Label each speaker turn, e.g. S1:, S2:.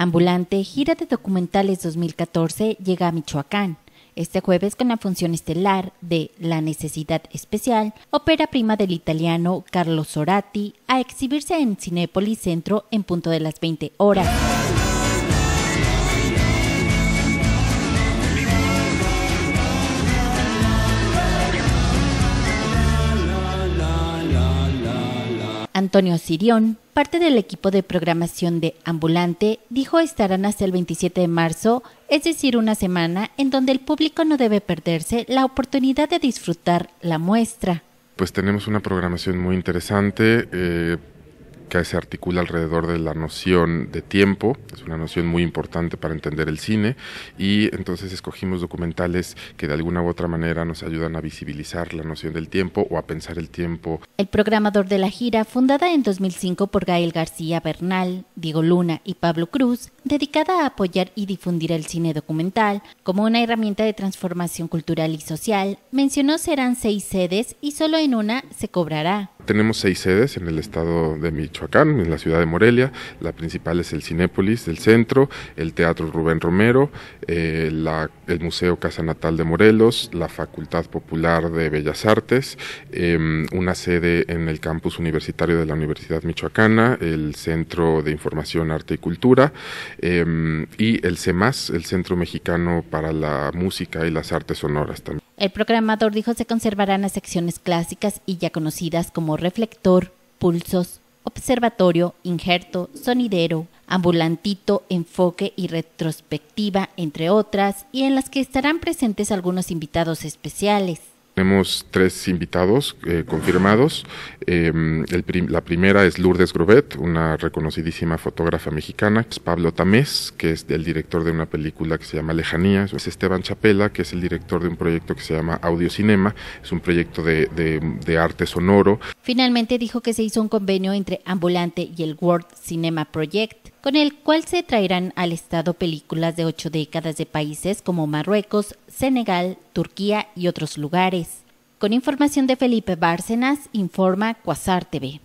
S1: Ambulante, gira de documentales 2014, llega a Michoacán. Este jueves con la función estelar de La Necesidad Especial, opera prima del italiano Carlo Sorati, a exhibirse en Cinépolis Centro en punto de las 20 horas. Antonio Sirión, parte del equipo de programación de Ambulante dijo estarán hasta el 27 de marzo, es decir, una semana en donde el público no debe perderse la oportunidad de disfrutar la muestra.
S2: Pues tenemos una programación muy interesante. Eh, que se articula alrededor de la noción de tiempo, es una noción muy importante para entender el cine, y entonces escogimos documentales que de alguna u otra manera nos ayudan a visibilizar la noción del tiempo o a pensar el tiempo.
S1: El programador de la gira, fundada en 2005 por Gael García Bernal, Diego Luna y Pablo Cruz, dedicada a apoyar y difundir el cine documental como una herramienta de transformación cultural y social, mencionó serán seis sedes y solo en una se cobrará
S2: tenemos seis sedes en el estado de Michoacán, en la ciudad de Morelia. La principal es el Cinépolis del centro, el Teatro Rubén Romero, eh, el Museo Casa Natal de Morelos, la Facultad Popular de Bellas Artes, em, una sede en el campus universitario de la Universidad Michoacana, el Centro de Información, Arte y Cultura em, y el CEMAS, el Centro Mexicano para la Música y las Artes Sonoras también.
S1: El programador dijo se conservarán las secciones clásicas y ya conocidas como reflector, pulsos, observatorio, injerto, sonidero, ambulantito, enfoque y retrospectiva, entre otras, y en las que estarán presentes algunos invitados especiales.
S2: Tenemos tres invitados eh, confirmados. Em, la primera es Lourdes Grobet, una reconocidísima fotógrafa mexicana. Es Pablo Tamés, que es el director de una película que se llama Lejanía. Es Esteban Chapela, que es el director de un proyecto que se llama Audio Cinema. Es un proyecto de arte sonoro.
S1: Finalmente dijo que se hizo un convenio entre Ambulante y el World Cinema Project con el cual se traerán al Estado películas de ocho décadas de países como Marruecos, Senegal, Turquía y otros lugares. Con información de Felipe Bárcenas, informa Quasar TV.